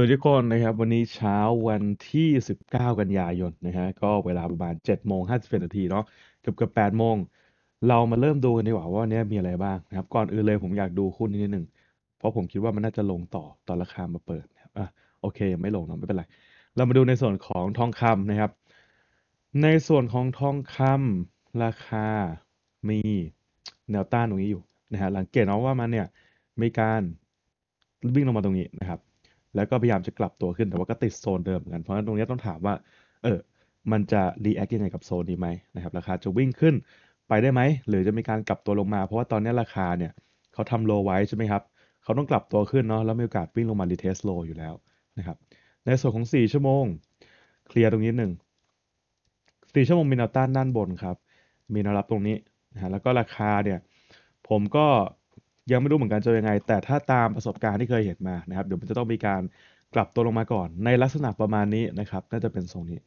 สวัสดีทุกคนนะครับวันนี้เช้าวันที่ 19 กันยายนนะฮะก็เวลาประมาณ 7 โมง51นาทีเนาะเกือบเกือบ8โมงเรามาเริ่มดูกันดีกว่าว่าวันนี้มีอะไรบ้างนะครับ ก่อนอื่นเลยผมอยากดูหุ้นนิดนึงเพราะผมคิดว่ามันน่าจะลงต่อตอนราคามาเปิดนะครับอ่ะโอเค ไม่ลงเนาะไม่เป็นไร เรามาดูในส่วนของทองคำนะครับ ในส่วนของทองคำราคามีแนวต้านตรงนี้อยู่นะฮะหลังเกตเนาะว่ามันเนี่ยมีการวิ่งลงมาตรงนี้นะครับแล้วก็พยายามจะกลับตัวขึ้นแต่ว่าก็ติดโซนเดิมเหมือนกัน เพราะฉะนั้นตรงนี้ต้องถามว่า เออ มันจะรีแอคยังไงกับโซนนี้ไหมนะครับราคาจะวิ่งขึ้นไปได้ไหม หรือจะมีการกลับตัวลงมา เพราะว่าตอนนี้ราคาเนี่ยเขาทำโลไว้ใช่ไหมครับเขาต้องกลับตัวขึ้นเนาะแล้วมีโอกาส วิ่งลงมาดีเทสโลอยู่แล้วนะครับในส่วนของ 4ชั่วโมงเคลียร์ตรงนี้หนึ่ง่ชั่วโมงมีแนวต้านด้านบนครับ มีแนวรับตรงนี้นะแล้วก็ราคาเนี่ยผมก็ยังไม่รู้เหมือนกันจะยังไง แต่ถ้าตามประสบการณ์ที่เคยเห็นมานะครับ เดี๋ยวมันจะต้องมีการกลับตัวลงมาก่อน ในลักษณะประมาณนี้นะครับ น่าจะเป็นทรงนี้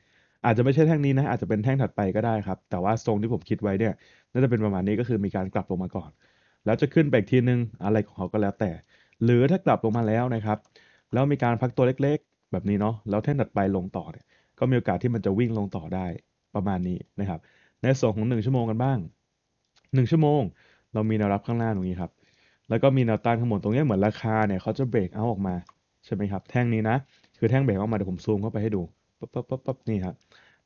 อาจจะไม่ใช่แท่งนี้นะ อาจจะเป็นแท่งถัดไปก็ได้ครับ แต่ว่าทรงที่ผมคิดไว้เนี่ย น่าจะเป็นประมาณนี้ก็คือมีการกลับลงมาก่อน แล้วจะขึ้นไปอีกทีนึงอะไรของเขาก็แล้วแต่ หรือถ้ากลับลงมาแล้วนะครับ แล้วมีการพักตัวเล็กๆ แบบนี้เนาะ แล้วแท่งถัดไปลงต่อเนี่ย ก็มีโอกาสที่มันจะวิ่งลงต่อได้ ประมาณนี้นะครับ ในส่วนของ 1 ชั่วโมงกันบ้าง 1 ชั่วโมงเรามีแนวรับข้างหน้าตรงนี้ครับแล้วก็มีแนวต้านข้างบนตรงนี้เหมือนราคาเนี่ยเขาจะเบรกเอาออกมาใช่ไหมครับแท่งนี้นะคือแท่งเบรกออกมาเดี๋ยวผมซูมเข้าไปให้ดูปั๊บป๊บปับป๊บนี่ครับ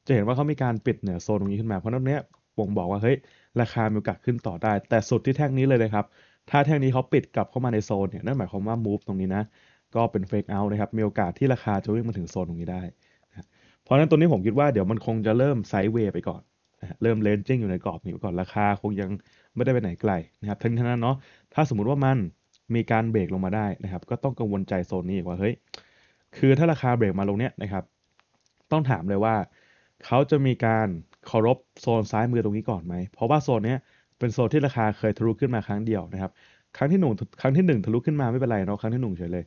จะเห็นว่าเขามีการปิดเหนือโซนตรงนี้ขึ้นมาเพราะนั้นเนี้ยผมงบอกว่าเฮ้ยราคามีโอกาสขึ้นต่อได้ แต่สุดที่แท่งนี้เลยนะครับ ถ้าแท่งนี้เขาปิดกลับเข้ามาในโซนเนี่ยนั่นหมายความว่า move ตรงนี้ นะก็เป็น fake out นะครับมีโอกาสที่ราคาจะวิ่งมาถึงโซนตรงนี้ได้เพราะนั้นตัวนี้ผมคิดว่าเดี๋ยวมันคงจะเริ่มไซด์เวย์ไปก่อนเริ่มเลนจิ้งอยู่ในกรอบนี้ก่อนราคาคงยังไม่ได้ไปไหนไกลนะครับทั้งนั้นเนาะถ้าสมมติว่ามันมีการเบรกลงมาได้นะครับ ก็ต้องกังวลใจโซนนี้ว่าเฮ้ยคือถ้าราคาเบรกมาลงเนี้ยนะครับ ต้องถามเลยว่า เขาจะมีการเคารพโซนซ้ายมือตรงนี้ก่อนไหมเพราะว่าโซนเนี้ยเป็นโซนที่ราคาเคยทะลุขึ้นมาครั้งเดียวนะครับครั้งที่หนึ่งครั้งที่หนึ่งทะลุขึ้นมาไม่เป็นไรเนาะครั้งที่หนึ่งเฉยเลย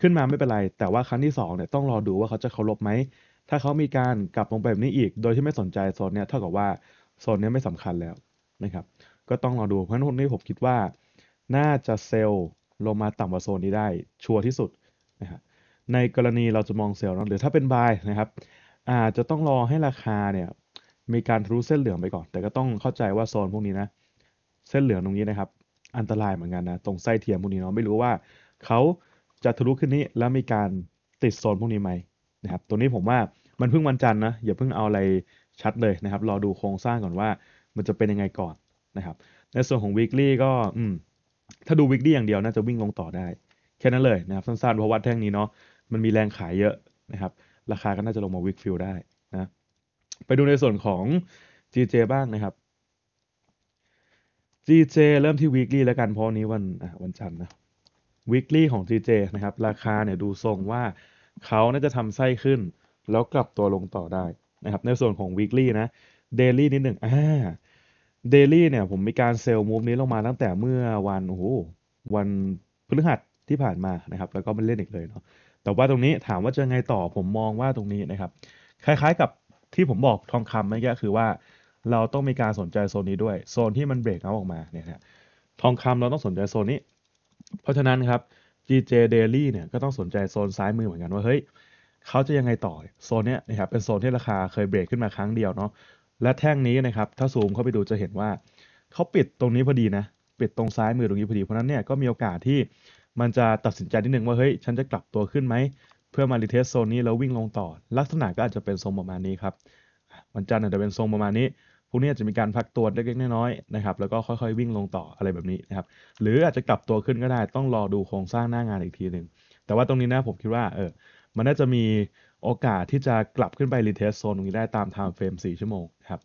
ขึ้นมาไม่เป็นไร แต่ว่าครั้งที่สองเนี่ยต้องรอดูว่าเขาจะเคารพไหมถ้าเขามีการกลับลงไปแบบนี้อีก โดยที่ไม่สนใจ โซนเนี้ยเท่ากับว่า โซนนี้ไม่สำคัญแล้วนะครับ ก็ต้องรอดูเพราะฉะนั้นนี้ผมคิดว่า น่าจะเซลล์ลงมาต่ำกว่าโซนนี้ได้ ชัวร์ที่สุดนะครับในกรณีเราจะมองเซลล์นะหรือถ้าเป็นบายนะครับอาจจะต้องรอให้ราคาเนี่ยมีการทะลุเส้นเหลืองไปก่อน แต่ก็ต้องเข้าใจว่าโซนพวกนี้นะเส้นเหลืองตรงนี้นะครับ อันตรายเหมือนกันนะตรงไส้เทียมพวกนี้เนาะไม่รู้ว่าเขาจะทะลุขึ้นนี้แล้วมีการติดโซนพวกนี้ไหมนะครับตัวนี้ผมว่ามันเพิ่งวันจันทร์นะอย่าเพิ่งเอาอะไรชัดเลยนะครับรอดูโครงสร้างก่อนว่ามันจะเป็นยังไงก่อนนะครับ ในส่วนของ weekly ก็อืมถ้าดู weekly อย่างเดียว น่าจะวิ่งลงต่อได้ แค่นั้นเลยนะครับสั้นๆเพราะว่าแท่งนี้เนาะมันมีแรงขายเยอะนะครับ ราคาก็น่าจะลงมา week f i e l ได้นะไปดูในส่วนของ GJ บ้างนะครับ GJ เริ่มที่ weekly แล้วกันเพราะนี้วันวันจันทร์นะ weekly ของ GJ นะครับ ราคาเนี่ยดูทรงว่าเขาน่าจะทำไส้ขึ้นแล้วกลับตัวลงต่อได้ นะครับ ในส่วนของ weekly นะ daily นิดหนึ่งอ่า daily เนี่ยผมมีการเซลล์มูฟนี้ลงมาตั้งแต่เมื่อวันโอ้โหวันพฤหัสที่ผ่านมา นะครับ แล้วก็มันเล่นอีกเลยเนาะแต่ว่าตรงนี้ถามว่าจะไงต่อผมมองว่าตรงนี้นะครับ คล้ายๆกับที่ผมบอกทองคำเมื่อกี้คือว่า เราต้องมีการสนใจโซนนี้ด้วยโซนที่มันเบรกเอาออกมาเนี่ยนะทองคำเราต้องสนใจโซนนี้ เพราะฉะนั้นครับ GJ Daily เนี่ยก็ต้องสนใจโซนซ้ายมือเหมือนกันว่าเฮ้ยเขาจะยังไงต่อโซนนี้นะครับเป็นโซนที่ราคาเคยเบรกขึ้นมาครั้งเดียวเนาะและแท่งนี้นะครับ ถ้าซูมเข้าไปดูจะเห็นว่าเขาปิดตรงนี้พอดีนะ ปิดตรงซ้ายมือตรงนี้พอดีเพราะนั้นเนี่ยก็มีโอกาสที่ มันจะตัดสินใจนิดนึงว่าเฮ้ยฉันจะกลับตัวขึ้นไหมเพื่อมารีเทสโซนนี้แล้ววิ่งลงต่อ ลักษณะก็อาจจะเป็นทรงประมาณนี้ครับวันจันทร์อาจจะเป็นทรงประมาณนี้พ่งนี้อาจจะมีการพักตัวเล็กๆน้อยๆนะครับแล้วก็ค่อยๆวิ่งลงต่ออะไรแบบนี้นะครับ หรืออาจจะกลับตัวขึ้นก็ได้ ต้องรอดูโครงสร้างหน้างานอีกทีหนึ่งแต่ว่าตรงนี้นะผมคิดว่าเออมันน่าจะมีโอกาสที่จะกลับขึ้นไปรีเทสโซนตรงนี้ได้ตามไทม์เฟรม 4 ชั่วโมงครับ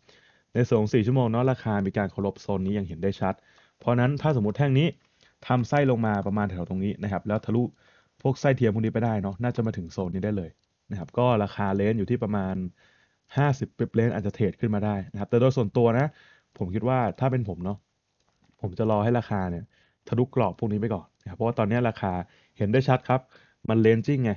ในส่วนของ4 ชั่วโมงเนาะ ราคามีการเคารพโซนนี้อย่างเห็นได้ชัด เพราะนั้นถ้าสมมติแท่งนี้ทำไส้ลงมาประมาณแถวตรงนี้นะครับ แล้วทะลุพวกไส้เทียมพวกนี้ไปได้เนาะ น่าจะมาถึงโซนนี้ได้เลยนะครับ ก็ราคาเลนอยู่ที่ประมาณ 50 เปเลนอาจจะเทรดขึ้นมาได้นะครับ แต่โดยส่วนตัวนะ ผมคิดว่าถ้าเป็นผมเนาะ ผมจะรอให้ราคาเนี่ย ทะลุกรอบพวกนี้ไปก่อนนะครับเพราะว่าตอนนี้ราคาเห็นได้ชัดครับ มันเลนจิ้งไง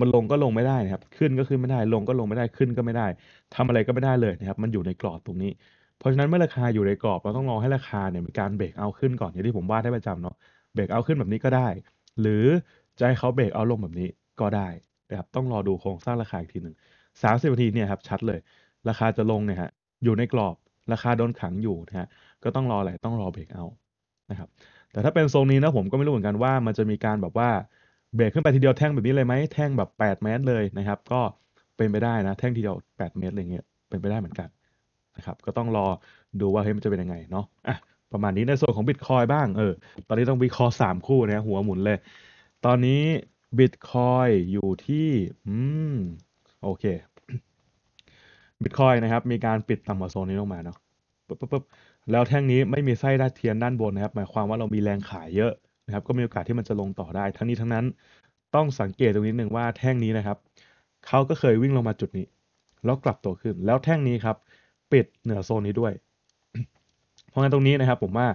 มันลงก็ลงไม่ได้นะครับ ขึ้นก็ขึ้นไม่ได้ ลงก็ลงไม่ได้ ขึ้นก็ไม่ได้ ทำอะไรก็ไม่ได้เลยนะครับ มันอยู่ในกรอบตรงนี้ เพราะฉะนั้นเมื่อราคาอยู่ในกรอบเราต้องรอให้ราคาเนี่ยมีการเบรกเอา ขึ้นก่อนอย่างที่ผมวาดให้ประจำเนาะ เบรกเอาขึ้นแบบนี้ก็ได้ หรือจะให้เขาเบรกเอาลงแบบนี้ก็ได้นะครับ ต้องรอดูโครงสร้างราคาอีกทีหนึ่งสามสิบนาทีเนี่ยครับชัดเลยราคาจะลงเนี่ยฮะ อยู่ในกรอบราคาโดนขังอยู่นะฮะ ก็ต้องรออะไรต้องรอเบรกเอา นะครับ แต่ถ้าเป็นทรงนี้นะผมก็ไม่รู้เหมือนกันว่ามันจะมีการแบบว่าเบรกขึ้นไปทีเดียวแท่งแบบนี้เลยไหมแท่งแบบ 8 เมตรเลยนะครับ ก็เป็นไปได้นะ แท่งทีเดียว8เมตรอะไรเงี้ยเป็นไปได้เหมือนกันนะครับ ก็ต้องรอดูว่าเฮ้ยมันจะเป็นยังไงเนาะอ่ะประมาณนี้ในส่วนของบิตคอยบ้าง เออ ตอนนี้ต้องวิเคราะห์สคู่นะหัวหมุนเลย ตอนนี้บิตคอยอยู่ที่อืมโอเคบิตคอยนะครับมีการปิดต่ำกว่าโซนนี้ลงมาเนาะปุ๊บปุ๊บแล้วแท่งนี้ไม่มีไส้ด้านเทียนด้านบนนะครับหมายความว่าเรามีแรงขายเยอะนะครับก็มีโอกาสที่มันจะลงต่อได้ ทั้งนี้ทั้งนั้นต้องสังเกตตรงนี้หนึ่งว่าแท่งนี้นะครับเขาก็เคยวิ่งลงมาจุดนี้ แล้วกลับตัวขึ้น แล้วแท่งนี้ครับปิดเหนือโซนนี้ด้วย เพราะงั้นตรงนี้นะครับ ผมว่า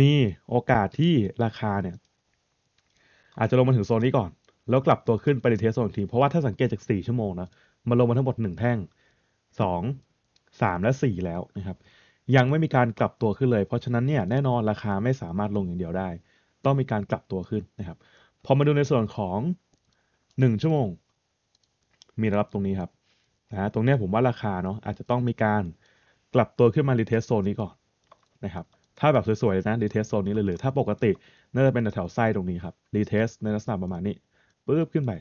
มีโอกาสที่ราคาเนี่ย อาจจะลงมาถึงโซนนี้ก่อน แล้วกลับตัวขึ้นไปในเทสโซนทีเพราะว่าถ้าสังเกตจาก4ชั่วโมงนะมันลงมาทั้งหมด1แท่ง2 3และ4แล้วนะครับ ยังไม่มีการกลับตัวขึ้นเลย เพราะฉะนั้นเนี่ยแน่นอนราคาไม่สามารถลงอย่างเดียวได้ต้องมีการกลับตัวขึ้นนะครับพอมาดูในส่วนของ 1 ชั่วโมง มีระับตรงนี้ครับนะตรงนี้ผมว่าราคาเนาะอาจจะต้องมีการกลับตัวขึ้นมารีเทสโซนนี้ ก่อนนะครับถ้าแบบสวยๆนะรีเทสโซนนี้เลยหรือ ถ้าปกติน่าจะเป็นแถวไส้ตรงนี้ครับรีเทสในลักษณะประมาณนี้ปึ๊บขึ้นไป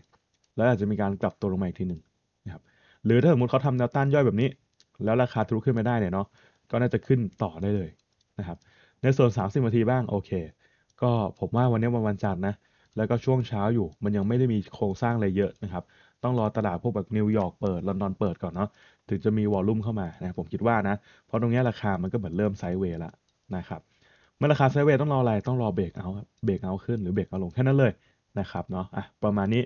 แล้วอาจจะมีการกลับตัวลงมาอีกทีหนึ่งนะครับหรือถ้าสมมติเขาทำแนวต้านย่อยแบบนี้ แล้วราคาทะลุขึ้นไม่ได้เนี่ยเนาะก็น่าจะขึ้นต่อได้เลยนะครับในส่วน30นาทีบ้างโอเคก็ผมว่าวันนี้วันวันจันทร์นะ แล้วก็ช่วงเช้าอยู่ มันยังไม่ได้มีโครงสร้างอะไรเยอะนะครับ ต้องรอตลาดพวกแบบนิวยอร์กเปิด ลอนดอนเปิดก่อนเนาะ ถึงจะมี วอลลุ่มเข้ามา นะผมคิดว่านะ เพราะตรงนี้ราคามันก็เหมือนเริ่มไซด์เวย์ละนะครับ เมื่อราคาไซด์เวย์ต้องรออะไร ต้องรอเบรกเอาเบรกเอาขึ้นหรือเบรกเอาลง แค่นั้นเลยนะครับเนาะ อ่ะประมาณนี้